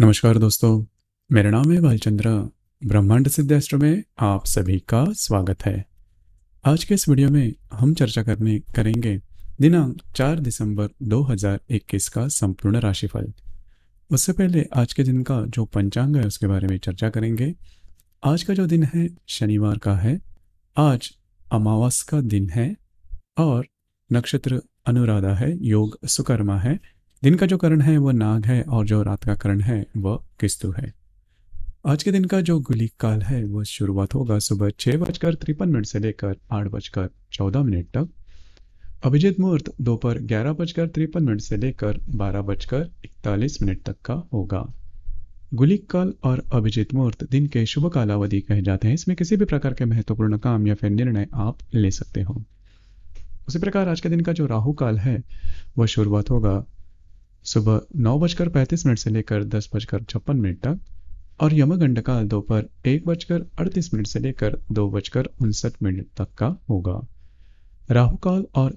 नमस्कार दोस्तों मेरा नाम है बालचंद्र ब्रह्मांड सिद्धाश्र में आप सभी का स्वागत है आज के इस वीडियो में हम चर्चा करने करेंगे दिनांक 4 दिसंबर 2021 का संपूर्ण राशिफल उससे पहले आज के दिन का जो पंचांग है उसके बारे में चर्चा करेंगे आज का जो दिन है शनिवार का है आज अमावस का दिन है और नक्षत्र अनुराधा है योग सुकर्मा है दिन का जो करण है वह नाग है और जो रात का करण है वह किस्तु है आज के दिन का जो गुली काल है वह शुरुआत होगा सुबह छह बजकर तिरपन मिनट से लेकर आठ बजकर चौदह मिनट तक अभिजीत मुहूर्त दोपहर ग्यारह बजकर तिरपन मिनट से लेकर बारह बजकर इकतालीस मिनट तक का होगा गुलिक काल और अभिजीत मुहूर्त दिन के शुभ कालावधि कहे जाते हैं इसमें किसी भी प्रकार के महत्वपूर्ण काम या फिर निर्णय आप ले सकते हो उसी प्रकार आज के दिन का जो राहु काल है वह शुरुआत होगा सुबह नौ बजकर पैंतीस मिनट से लेकर दस बजकर छप्पन मिनट तक और यमगंड काल दोपहर एक बजकर अड़तीस मिनट से लेकर दो बजकर उनसठ मिनट तक का होगा राहु काल और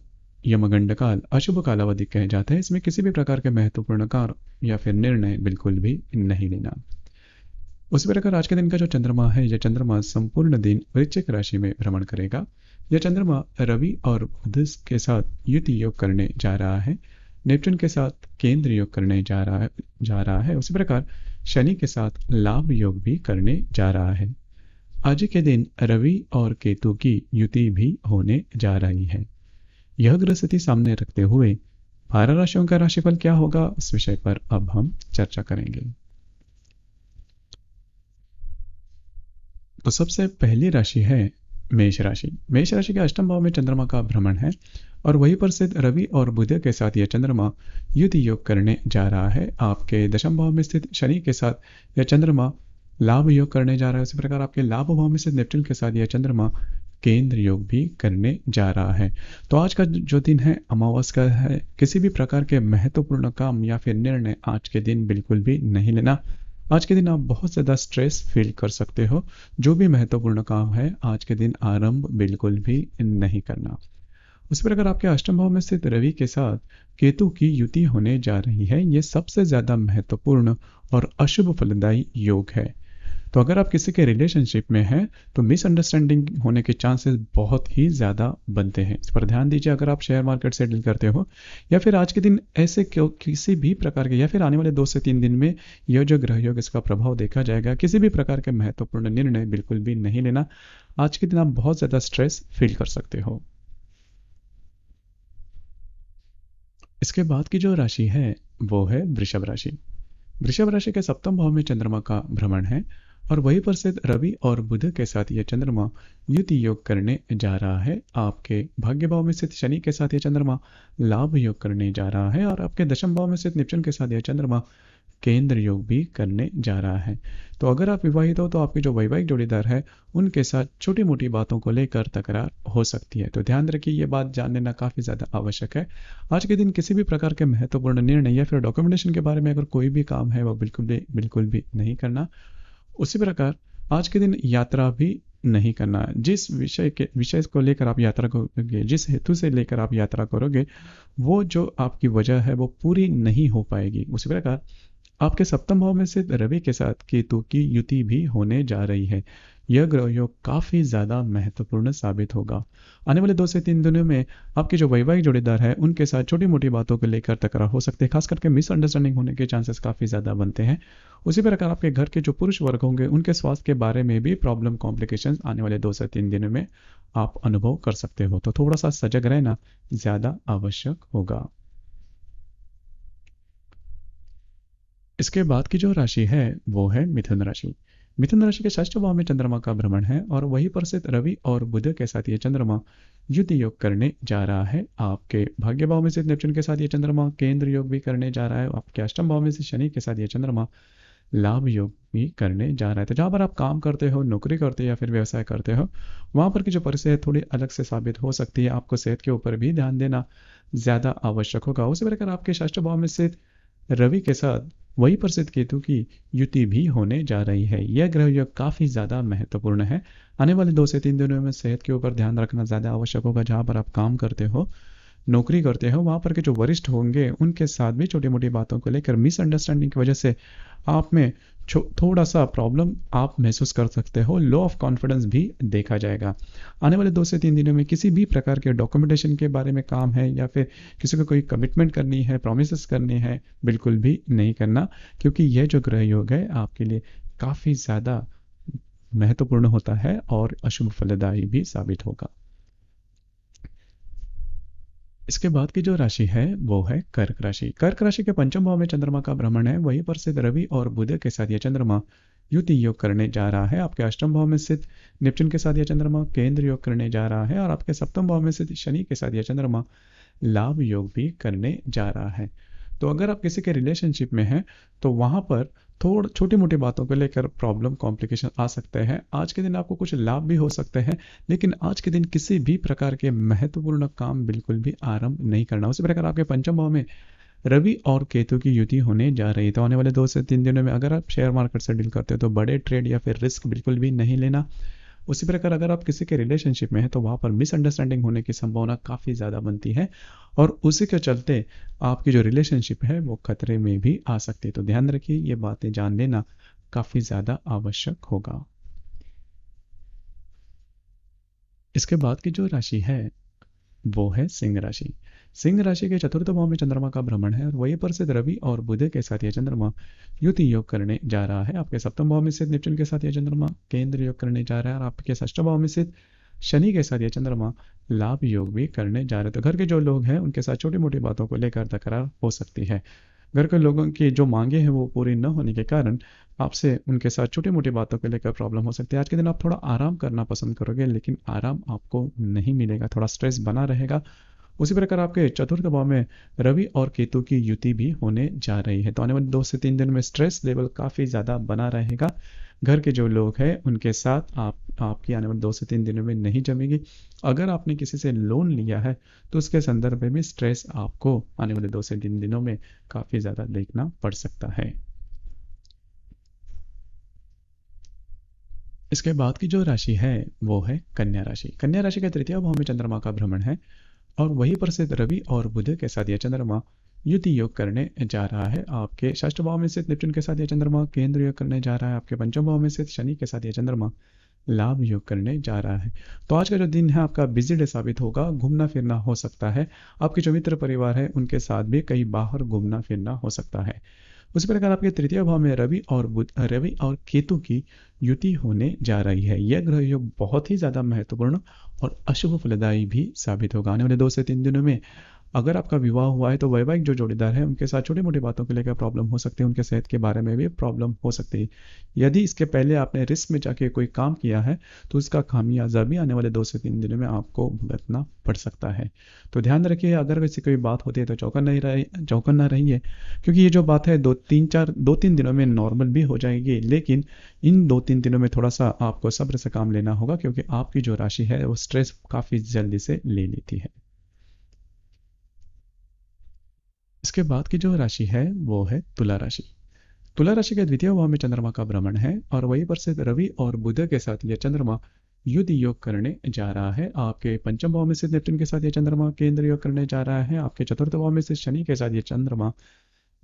यमगंड काल अशुभ कालावधि कहे जाते हैं इसमें किसी भी प्रकार के महत्वपूर्ण कार्य या फिर निर्णय बिल्कुल भी नहीं लेना उसी प्रकार आज के दिन का जो चंद्रमा है यह चंद्रमा संपूर्ण दिन वृश्चिक राशि में भ्रमण करेगा यह चंद्रमा रवि और बुध के साथ युति योग करने जा रहा है नेपचून के साथ केंद्र योग करने जा रहा है जा रहा है उसी प्रकार शनि के साथ लाभ योग भी करने जा रहा है आज के दिन रवि और केतु की युति भी होने जा रही है यह ग्रह स्थिति सामने रखते हुए बारह राशियों का राशिफल क्या होगा इस विषय पर अब हम चर्चा करेंगे तो सबसे पहली राशि है मेष राशि मेष राशि के अष्टम भाव में चंद्रमा का भ्रमण है और वहीं पर स्थित रवि और बुध के साथ यह चंद्रमा युद्ध योग करने जा रहा है आपके दशम भाव में स्थित शनि के साथ यह चंद्रमा लाभ योग करने जा रहा है उसी प्रकार आपके लाभ भाव में स्थित नेपट्यून के साथ यह चंद्रमा केंद्र योग भी करने जा रहा है तो आज का जो दिन है अमावस का है किसी भी प्रकार के महत्वपूर्ण काम या फिर निर्णय आज के दिन बिल्कुल भी नहीं लेना आज के दिन आप बहुत ज़्यादा स्ट्रेस फील कर सकते हो जो भी महत्वपूर्ण काम है आज के दिन आरंभ बिल्कुल भी नहीं करना उस पर अगर आपके अष्टम भाव में स्थित रवि के साथ केतु की युति होने जा रही है ये सबसे ज़्यादा महत्वपूर्ण और अशुभ फलदायी योग है तो अगर आप किसी के रिलेशनशिप में हैं तो मिसअंडरस्टैंडिंग होने के चांसेस बहुत ही ज़्यादा बनते हैं इस पर ध्यान दीजिए अगर आप शेयर मार्केट से डील करते हो या फिर आज के दिन ऐसे किसी भी प्रकार के या फिर आने वाले दो से तीन दिन में यह जो ग्रह योग इसका प्रभाव देखा जाएगा किसी भी प्रकार के महत्वपूर्ण निर्णय बिल्कुल भी नहीं लेना आज के दिन आप बहुत ज़्यादा स्ट्रेस फील कर सकते हो इसके बाद की जो राशि है वो है वृषभ राशि वृषभ राशि के सप्तम भाव में चंद्रमा का भ्रमण है और वही पर स्थित रवि और बुध के साथ यह चंद्रमा युति योग करने जा रहा है आपके भाग्य भाव में स्थित शनि के साथ यह चंद्रमा लाभ योग करने जा रहा है और आपके दशम भाव में स्थित निपचन के साथ यह चंद्रमा केंद्र योग भी करने जा रहा है तो अगर आप विवाहित हो तो आपके जो वैवाहिक जोड़ीदार है उनके साथ छोटी मोटी बातों को लेकर तकरार हो सकती है तो ध्यान रखिए ये बात जान लेना काफ़ी ज़्यादा आवश्यक है आज के दिन किसी भी प्रकार के महत्वपूर्ण निर्णय या फिर डॉक्यूमेंटेशन के बारे में अगर कोई भी काम है वह बिल्कुल भी बिल्कुल भी नहीं करना उसी प्रकार आज के दिन यात्रा भी नहीं करना जिस विषय के विषय को लेकर आप यात्रा करोगे जिस हेतु से लेकर आप यात्रा करोगे वो जो आपकी वजह है वो पूरी नहीं हो पाएगी उसी प्रकार आपके सप्तम भाव में स्थित रवि के साथ केतु की युति भी होने जा रही है यह ग्रह योग काफी ज्यादा महत्वपूर्ण साबित होगा आने वाले दो से तीन दिनों में आपके जो वैवाहिक जोड़ीदार है उनके साथ छोटी मोटी बातों को लेकर तकरार हो सकते हैं खास करके मिसअंडरस्टैंडिंग होने के चांसेस काफी ज्यादा बनते हैं उसी प्रकार आपके घर के जो पुरुष वर्ग होंगे उनके स्वास्थ्य के बारे में भी प्रॉब्लम कॉम्प्लिकेशन आने वाले दो से तीन दिनों में आप अनुभव कर सकते हो तो थोड़ा सा सजग रहना ज्यादा आवश्यक होगा इसके बाद की जो राशि है वो है मिथुन राशि मिथुन राशि के षष्ठ भाव में चंद्रमा का भ्रमण है और वही पर स्थित रवि और बुध के साथ ये चंद्रमा युद्ध योग करने जा रहा है आपके भाग्य भाव में स्थित नेपच्यून के साथ ये चंद्रमा केंद्र योग भी करने जा रहा है आपके अष्टम भाव में से शनि के साथ ये चंद्रमा लाभ योग भी करने जा रहा है तो जहां पर आप काम करते हो नौकरी करते हो या फिर व्यवसाय करते हो वहां पर की जो परिस्थिति थोड़ी अलग से साबित हो सकती है आपको सेहत के ऊपर भी ध्यान देना ज़्यादा आवश्यक होगा उसी प्रकार आपके षष्ठ भाव में स्थित रवि के साथ वही प्रसिद्ध केतु की युति भी होने जा रही है यह ग्रह योग काफ़ी ज़्यादा महत्वपूर्ण है आने वाले दो से तीन दिनों में सेहत के ऊपर ध्यान रखना ज़्यादा आवश्यक होगा जहां पर आप काम करते हो नौकरी करते हो वहां पर के जो वरिष्ठ होंगे उनके साथ भी छोटी मोटी बातों को लेकर मिसअंडरस्टैंडिंग की वजह से आप में थोड़ा सा प्रॉब्लम आप महसूस कर सकते हो लो ऑफ कॉन्फिडेंस भी देखा जाएगा आने वाले दो से तीन दिनों में किसी भी प्रकार के डॉक्यूमेंटेशन के बारे में काम है या फिर किसी को कोई कमिटमेंट करनी है प्रोमिस करनी है बिल्कुल भी नहीं करना क्योंकि यह जो ग्रह योग है आपके लिए काफ़ी ज़्यादा महत्वपूर्ण होता है और अशुभ फलदायी भी साबित होगा इसके बाद की जो राशि है वो है कर्क राशि कर्क राशि के पंचम भाव में चंद्रमा का भ्रमण है वहीं पर सिद्ध रवि और बुध के साथ यह चंद्रमा युति योग करने जा रहा है आपके अष्टम भाव में स्थित निपचुन के साथ यह चंद्रमा केंद्र योग करने जा रहा है और आपके सप्तम भाव में स्थित शनि के साथ यह चंद्रमा लाभ योग भी करने जा रहा है तो अगर आप किसी के रिलेशनशिप में हैं तो वहां पर थोड़ा छोटी मोटी बातों को लेकर प्रॉब्लम कॉम्प्लिकेशन आ सकते हैं आज के दिन आपको कुछ लाभ भी हो सकते हैं लेकिन आज के दिन किसी भी प्रकार के महत्वपूर्ण काम बिल्कुल भी आरंभ नहीं करना उसी प्रकार आपके पंचम भाव में रवि और केतु की युति होने जा रही है तो आने वाले दो से तीन दिनों में अगर आप शेयर मार्केट से डील करते हो तो बड़े ट्रेड या फिर रिस्क बिल्कुल भी नहीं लेना उसी प्रकार अगर आप किसी के रिलेशनशिप में हैं तो वहाँ पर मिसअंडरस्टैंडिंग होने की संभावना काफ़ी ज़्यादा बनती है और उसी के चलते आपकी जो रिलेशनशिप है वो खतरे में भी आ सकती है तो ध्यान रखिए ये बातें जान लेना काफ़ी ज़्यादा आवश्यक होगा इसके बाद की जो राशि है वो है सिंह राशि सिंह राशि के चतुर्थ भाव में चंद्रमा का भ्रमण है और वहीं पर स्थित रवि और बुध के साथ यह चंद्रमा युति योग करने जा रहा है आपके सप्तम भाव में स्थित निपचुन के साथ यह चंद्रमा केंद्र योग करने जा रहा है और आपके षष्ठ भाव में स्थित शनि के साथ यह चंद्रमा लाभ योग भी करने जा रहे हैं तो घर के जो लोग हैं उनके साथ छोटी मोटी बातों को लेकर तकरार हो सकती है घर के लोगों की जो मांगे हैं वो पूरी न होने के कारण आपसे उनके साथ छोटी मोटी बातों को लेकर प्रॉब्लम हो सकती है आज के दिन आप थोड़ा आराम करना पसंद करोगे लेकिन आराम आपको नहीं मिलेगा थोड़ा स्ट्रेस बना रहेगा उसी प्रकार आपके चतुर्थ भाव में रवि और केतु की युति भी होने जा रही है तो आने वाले दो से तीन दिन में स्ट्रेस लेवल काफ़ी ज़्यादा बना रहेगा घर के जो लोग हैं उनके साथ आप आपकी आने वाले दो से तीन दिनों में नहीं जमेगी अगर आपने किसी से लोन लिया है तो उसके संदर्भ में स्ट्रेस आपको आने वाले दो से तीन दिनों में काफ़ी ज़्यादा देखना पड़ सकता है इसके बाद की जो राशि है वो है कन्या राशि कन्या राशि के तृतीय भाव में चंद्रमा का भ्रमण है और वहीं पर स्थित रवि और बुध के साथ यह चंद्रमा युद्ध योग करने जा रहा है आपके षष्ठ भाव में स्थित निपटुन के साथ यह चंद्रमा केंद्र योग करने जा रहा है आपके पंचम भाव में स्थित शनि के साथ यह चंद्रमा लाभ योग करने जा रहा है तो आज का जो दिन है आपका बिजी डे साबित होगा घूमना फिरना हो सकता है आपके जो मित्र परिवार है उनके साथ भी कहीं बाहर घूमना फिरना हो सकता है उसी प्रकार आपके तृतीय भाव में रवि और बुद्ध रवि और केतु की युति होने जा रही है यह ग्रह योग बहुत ही ज़्यादा महत्वपूर्ण और अशुभ फलदायी भी साबित होगा आने वाले दो से तीन दिनों में अगर आपका विवाह हुआ है तो वैवाहिक जो जोड़ीदार है उनके साथ छोटी मोटी बातों को लेकर प्रॉब्लम हो सकती है उनके सेहत के बारे में भी प्रॉब्लम हो सकती है यदि इसके पहले आपने रिस्क में जाके कोई काम किया है तो उसका खामियाजा भी आने वाले दो से तीन दिनों में आपको भुगतना पड़ सकता है तो ध्यान रखिए अगर वैसी कोई बात होती है तो चौकन नहीं रहे चौकन ना रहिए क्योंकि ये जो बात है दो तीन चार दो तीन दिनों में नॉर्मल भी हो जाएगी लेकिन इन दो तीन दिनों में थोड़ा सा आपको सब्र से काम लेना होगा क्योंकि आपकी जो राशि है वो स्ट्रेस काफ़ी जल्दी से ले लेती है इसके बाद की जो राशि है वो है तुला राशि तुला राशि के द्वितीय भाव में चंद्रमा का भ्रमण है और वहीं पर से रवि और बुध के साथ यह चंद्रमा युद्ध योग करने जा रहा है आपके पंचम भाव में से नेपट्टून के साथ यह चंद्रमा केंद्र योग करने जा रहा है आपके चतुर्थ भाव में से शनि के साथ ये चंद्रमा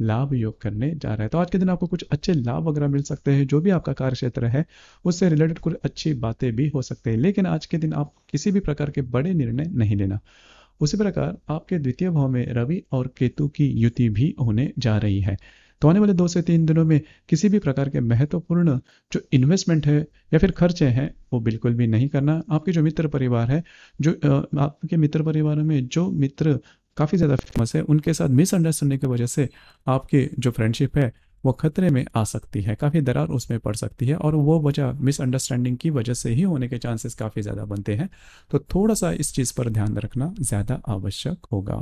लाभ योग करने जा रहा है तो आज के दिन आपको कुछ अच्छे लाभ वगैरह मिल सकते हैं जो भी आपका कार्य क्षेत्र है उससे रिलेटेड कुछ अच्छी बातें भी हो सकते हैं लेकिन आज के दिन आप किसी भी प्रकार के बड़े निर्णय नहीं लेना उसी प्रकार आपके द्वितीय भाव में रवि और केतु की युति भी होने जा रही है तो आने वाले दो से तीन दिनों में किसी भी प्रकार के महत्वपूर्ण जो इन्वेस्टमेंट है या फिर खर्चे हैं वो बिल्कुल भी नहीं करना आपके जो मित्र परिवार है जो आपके मित्र परिवार में जो मित्र काफ़ी ज़्यादा फेमस है उनके साथ मिसअंडरस्टैंडिंग की वजह से आपके जो फ्रेंडशिप है वो खतरे में आ सकती है काफ़ी दरार उसमें पड़ सकती है और वो वजह मिसअंडरस्टैंडिंग की वजह से ही होने के चांसेस काफ़ी ज़्यादा बनते हैं तो थोड़ा सा इस चीज़ पर ध्यान रखना ज़्यादा आवश्यक होगा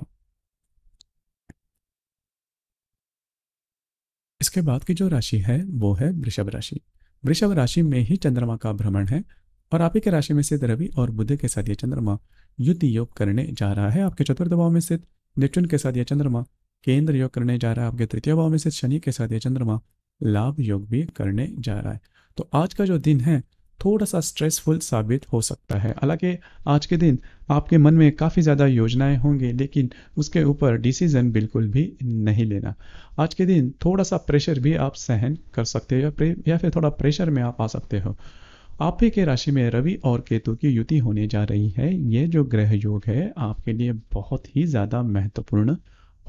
इसके बाद की जो राशि है वो है वृषभ राशि वृषभ राशि में ही चंद्रमा का भ्रमण है और आप ही के राशि में स्थित रवि और बुद्ध के साथ ये चंद्रमा युद्ध योग करने जा रहा है आपके चतुर्थ भाव में स्थित नेपच्यून के साथ यह चंद्रमा केंद्र योग करने जा रहा है आपके तृतीय भाव में से शनि के साथ ये चंद्रमा लाभ योग भी करने जा रहा है तो आज का जो दिन है थोड़ा सा स्ट्रेसफुल साबित हो सकता है हालांकि आज के दिन आपके मन में काफ़ी ज़्यादा योजनाएं होंगी लेकिन उसके ऊपर डिसीजन बिल्कुल भी नहीं लेना आज के दिन थोड़ा सा प्रेशर भी आप सहन कर सकते हो या, या फिर थोड़ा प्रेशर में आप आ सकते हो आप ही के राशि में रवि और केतु की युति होने जा रही है ये जो ग्रह योग है आपके लिए बहुत ही ज़्यादा महत्वपूर्ण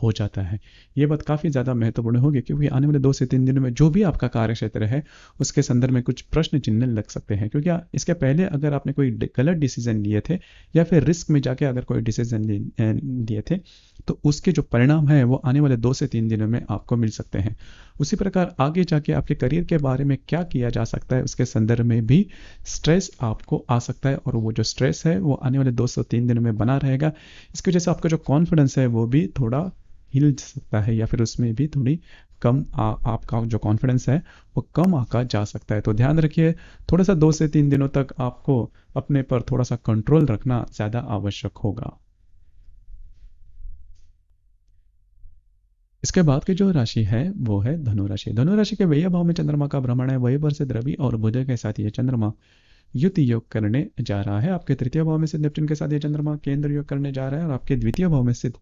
हो जाता है ये बात काफ़ी ज़्यादा महत्वपूर्ण होगी क्योंकि आने वाले दो से तीन दिनों में जो भी आपका कार्य क्षेत्र है उसके संदर्भ में कुछ प्रश्न चिन्ह लग सकते हैं क्योंकि इसके पहले अगर आपने कोई गलत डिसीजन लिए थे या फिर रिस्क में जाके अगर कोई डिसीजन लिए थे तो उसके जो परिणाम है वो आने वाले दो से तीन दिनों में आपको मिल सकते हैं उसी प्रकार आगे जाके आपके करियर के बारे में क्या किया जा सकता है उसके संदर्भ में भी स्ट्रेस आपको आ सकता है और वो जो स्ट्रेस है वो आने वाले दो से तीन दिनों में बना रहेगा इसकी वजह से आपका जो कॉन्फिडेंस है वो भी थोड़ा हिल सकता है या फिर उसमें भी थोड़ी कम आ, आपका जो कॉन्फिडेंस है वो कम आका जा सकता है तो ध्यान रखिए थोड़ा सा दो से तीन दिनों तक आपको अपने पर थोड़ा सा कंट्रोल रखना ज़्यादा आवश्यक होगा इसके बाद की जो राशि है वो है धनुराशि धनुराशि के व्यय भाव में चंद्रमा का भ्रमण है वही पर से द्रवि और बुध के साथ ये चंद्रमा युति योग करने जा रहा है आपके तृतीय भाव में सिद्ध नेपच्यून के साथ ये चंद्रमा केंद्र योग करने जा रहा है और आपके द्वितीय भाव में सिद्ध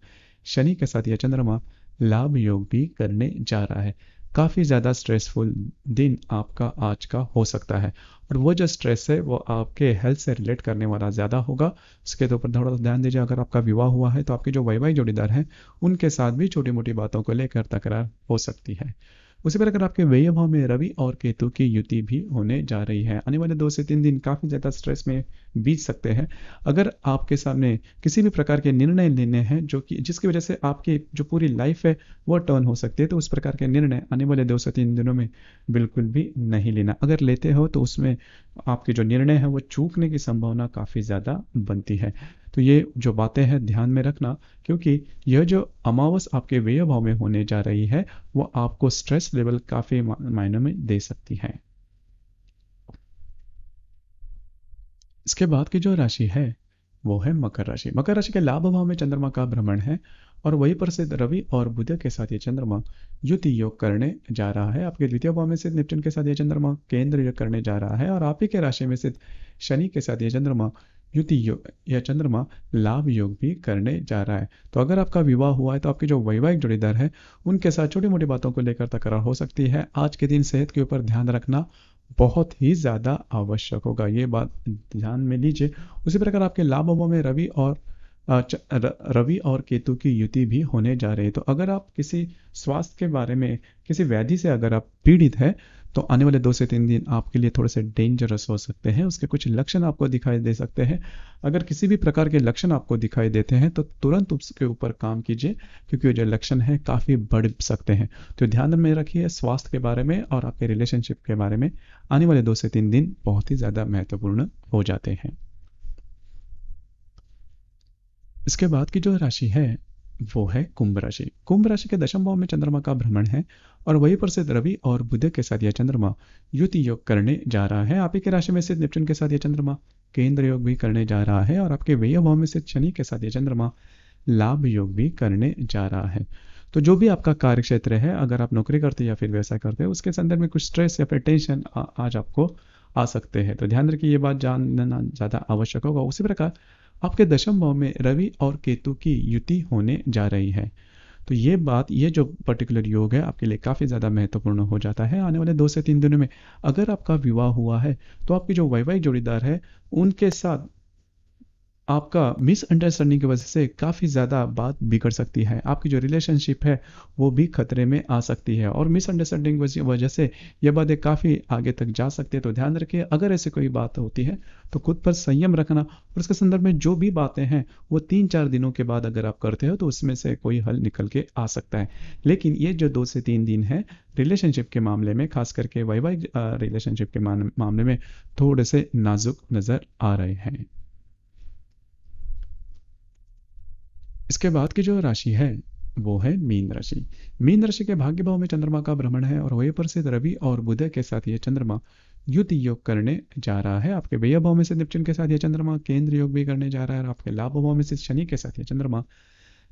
शनि के साथ यह चंद्रमा लाभ योग भी करने जा रहा है काफ़ी ज़्यादा स्ट्रेसफुल दिन आपका आज का हो सकता है और वो जो स्ट्रेस है वो आपके हेल्थ से रिलेट करने वाला ज़्यादा होगा उसके तो ऊपर थोड़ा सा ध्यान दीजिए अगर आपका विवाह हुआ है तो आपके जो वैवाहिक जोड़ीदार हैं उनके साथ भी छोटी मोटी बातों को लेकर तकरार हो सकती है उसी पर अगर आपके व्यय भाव में रवि और केतु की युति भी होने जा रही है आने वाले दो से तीन दिन काफ़ी ज़्यादा स्ट्रेस में बीत सकते हैं अगर आपके सामने किसी भी प्रकार के निर्णय लेने हैं जो कि जिसकी वजह से आपकी जो पूरी लाइफ है वो टर्न हो सकती है तो उस प्रकार के निर्णय आने वाले दो से तीन दिनों में बिल्कुल भी नहीं लेना अगर लेते हो तो उसमें आपके जो निर्णय है वो चूकने की संभावना काफ़ी ज़्यादा बनती है तो ये जो बातें हैं ध्यान में रखना क्योंकि यह जो अमावस आपके व्यय भाव में होने जा रही है वो आपको स्ट्रेस लेवल काफ़ी मायनों में दे सकती है इसके बाद की जो राशि है वो है मकर राशि मकर राशि के लाभ भाव में चंद्रमा का भ्रमण है और वही पर सिद्ध रवि और बुध के साथ ये चंद्रमा युति योग करने जा रहा है आपके द्वितीय भाव में स्थित निपटन के साथ ये चंद्रमा केंद्र योग करने जा रहा है और आप ही के राशि में स्थित शनि के साथ ये चंद्रमा युति योग या चंद्रमा लाभ योग भी करने जा रहा है तो अगर आपका विवाह हुआ है तो आपके जो वैवाहिक जोड़ीदार है उनके साथ छोटी मोटी बातों को लेकर तकरार हो सकती है आज के दिन सेहत के ऊपर ध्यान रखना बहुत ही ज़्यादा आवश्यक होगा ये बात ध्यान में लीजिए उसी प्रकार आपके लाभों में रवि और रवि और केतु की युति भी होने जा रही है तो अगर आप किसी स्वास्थ्य के बारे में किसी व्याधि से अगर आप पीड़ित है तो आने वाले दो से तीन दिन आपके लिए थोड़े से डेंजरस हो सकते हैं उसके कुछ लक्षण आपको दिखाई दे सकते हैं अगर किसी भी प्रकार के लक्षण आपको दिखाई देते हैं तो तुरंत उसके ऊपर काम कीजिए क्योंकि जो लक्षण है काफ़ी बढ़ सकते हैं तो ध्यान में रखिए स्वास्थ्य के बारे में और आपके रिलेशनशिप के बारे में आने वाले दो से तीन दिन बहुत ही ज़्यादा महत्वपूर्ण हो जाते हैं इसके बाद की जो राशि है वो है कुंभ राशि कुंभ राशि के दशम भाव में चंद्रमा का भ्रमण है और वही पर सिद्ध रवि और बुध के साथ यह चंद्रमा युति योग करने जा रहा है आप ही के राशि में स्थित निपचुन के साथ यह चंद्रमा केंद्र योग भी करने जा रहा है और आपके व्यय भाव में स्थित शनि के साथ यह चंद्रमा लाभ योग भी करने जा रहा है तो जो भी आपका कार्य क्षेत्र है अगर आप नौकरी करते हैं या फिर व्यवसाय करते हैं उसके संदर्भ में कुछ स्ट्रेस या फिर टेंशन आज आपको आ सकते हैं तो ध्यान रखिए ये बात जानना ज़्यादा आवश्यक होगा उसी प्रकार आपके दशम भाव में रवि और केतु की युति होने जा रही है तो ये बात ये जो पर्टिकुलर योग है आपके लिए काफ़ी ज़्यादा महत्वपूर्ण हो जाता है आने वाले दो से तीन दिनों में अगर आपका विवाह हुआ है तो आपकी जो वैवाहिक जोड़ीदार है उनके साथ आपका मिसअंडरस्टैंडिंग की वजह से काफ़ी ज़्यादा बात बिगड़ सकती है आपकी जो रिलेशनशिप है वो भी खतरे में आ सकती है और मिसअंडरस्टैंडिंग की वजह से ये बातें काफ़ी आगे तक जा सकती है तो ध्यान रखिए अगर ऐसी कोई बात होती है तो खुद पर संयम रखना और उसके संदर्भ में जो भी बातें हैं वो तीन चार दिनों के बाद अगर आप करते हो तो उसमें से कोई हल निकल के आ सकता है लेकिन ये जो दो से तीन दिन है रिलेशनशिप के मामले में खास करके वैवाहिक रिलेशनशिप के मामले में थोड़े से नाजुक नज़र आ रहे हैं इसके बाद की जो राशि है वो है मीन राशि मीन राशि के भाग्य भाव में चंद्रमा का भ्रमण है और वहीं पर से रवि और बुध के साथ ये चंद्रमा युद्ध योग करने जा रहा है आपके व्यय भाव में से निपचन के साथ यह चंद्रमा केंद्र योग भी करने जा रहा है और आपके लाभ भाव में से शनि के साथ यह चंद्रमा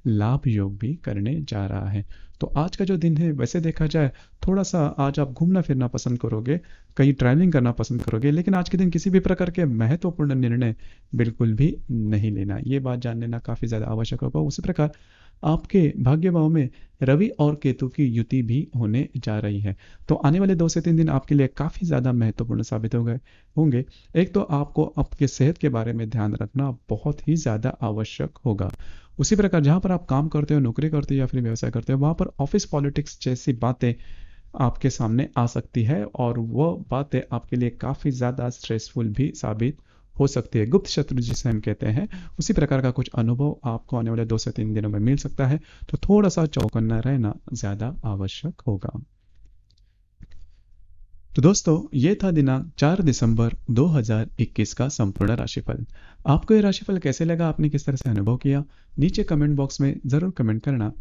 लाभ योग भी करने जा रहा है तो आज का जो दिन है वैसे देखा जाए थोड़ा सा आज आप घूमना फिरना पसंद करोगे कहीं ट्रैवलिंग करना पसंद करोगे लेकिन आज के दिन किसी भी प्रकार के महत्वपूर्ण निर्णय बिल्कुल भी नहीं लेना ये बात जान लेना काफ़ी ज़्यादा आवश्यक होगा उसी प्रकार आपके भाग्य भाव में रवि और केतु की युति भी होने जा रही है तो आने वाले दो से तीन दिन आपके लिए काफ़ी ज़्यादा महत्वपूर्ण साबित हो गए होंगे एक तो आपको आपके सेहत के बारे में ध्यान रखना बहुत ही ज़्यादा आवश्यक होगा उसी प्रकार जहां पर आप काम करते हो नौकरी करते हो या फिर व्यवसाय करते हो वहां पर ऑफिस पॉलिटिक्स जैसी बातें आपके सामने आ सकती है और वह बातें आपके लिए काफ़ी ज़्यादा स्ट्रेसफुल भी साबित हो सकती है गुप्त शत्रु जिसे हम कहते हैं उसी प्रकार का कुछ अनुभव आपको आने वाले दो से तीन दिनों में मिल सकता है तो थोड़ा सा चौकन्ना रहना ज्यादा आवश्यक होगा तो दोस्तों ये था दिनांक 4 दिसंबर 2021 का संपूर्ण राशिफल आपको ये राशिफल कैसे लगा आपने किस तरह से अनुभव किया नीचे कमेंट बॉक्स में जरूर कमेंट करना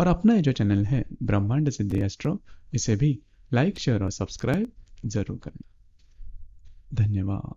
और अपना ये जो चैनल है ब्रह्मांड सिद्धि एस्ट्रो इसे भी लाइक शेयर और सब्सक्राइब जरूर करना धन्यवाद